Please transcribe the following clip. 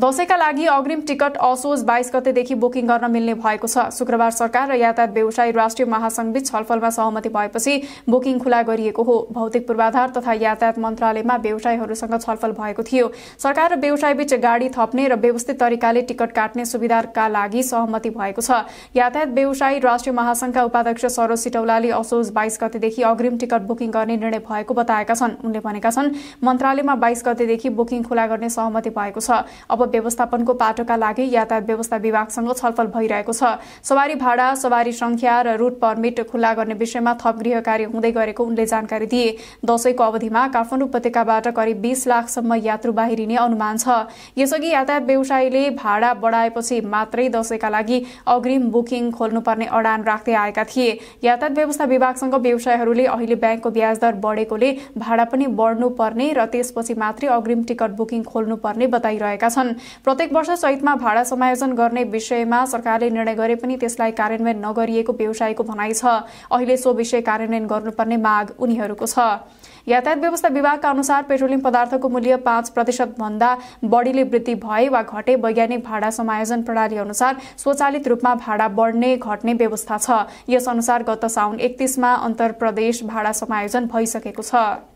दसैँका लागि अग्रिम टिकट असोज बाइस गतेदेखि बुकिङ गर्न मिल्ने भएको छ शुक्रबार सरकार र यातायात व्यवसायी राष्ट्रिय महासंघबीच छलफलमा सहमति भएपछि बुकिङ खुला गरिएको हो भौतिक पूर्वाधार तथा यातायात मन्त्रालयमा व्यवसायीहरूसँग छलफल भएको थियो सरकार र व्यवसायबीच गाडी थप्ने र व्यवस्थित तरिकाले टिकट काट्ने सुविधाका लागि सहमति भएको छ यातायात व्यवसायी राष्ट्रिय महासंघका उपाध्यक्ष सरोज सिटौलाले असोज बाइस गतेदेखि अग्रिम टिकट बुकिङ गर्ने निर्णय भएको बताएका छन् उनले भनेका छन् मन्त्रालयमा बाइस गतेदेखि बुकिङ खुला गर्ने सहमति भएको छ व्यवस्थापनको पाटोका लागि यातायात व्यवस्था विभागसँग छलफल भइरहेको छ सवारी भाडा सवारी संख्या र रूट पर्मिट खुल्ला गर्ने विषयमा थप गृह कार्य हुँदै गरेको उनले जानकारी दिए दशैंको अवधिमा काठमाडौँ उपत्यकाबाट करिब बीस लाखसम्म यात्रु बाहिरिने अनुमान छ यसअघि यातायात व्यवसायीले भाडा बढाएपछि मात्रै दशैंका लागि अग्रिम बुकिङ खोल्नुपर्ने अडान राख्दै आएका थिए यातायात व्यवस्था विभागसँग व्यवसायहरूले अहिले ब्याङ्कको ब्याज दर बढेकोले भाडा पनि बढ्नुपर्ने र त्यसपछि मात्रै अग्रिम टिकट बुकिङ खोल्नुपर्ने बताइरहेका छन् प्रत्येक वर्ष चैतमा भाडा समायोजन गर्ने विषयमा सरकारले निर्णय गरे पनि त्यसलाई कार्यान्वयन नगरिएको व्यवसायको भनाइ छ अहिले सो विषय कार्यान्वयन गर्नुपर्ने माग उनीहरूको छ यातायात व्यवस्था विभागका अनुसार पेट्रोलियम पदार्थको मूल्य पाँच भन्दा बढीले वृद्धि भए वा घटे वैज्ञानिक भाडा समायोजन प्रणाली अनुसार स्वचालित रूपमा भाडा बढ्ने घट्ने व्यवस्था छ यस अनुसार गत साउन एकतिसमा अन्तर प्रदेश भाडा समायोजन भइसकेको छ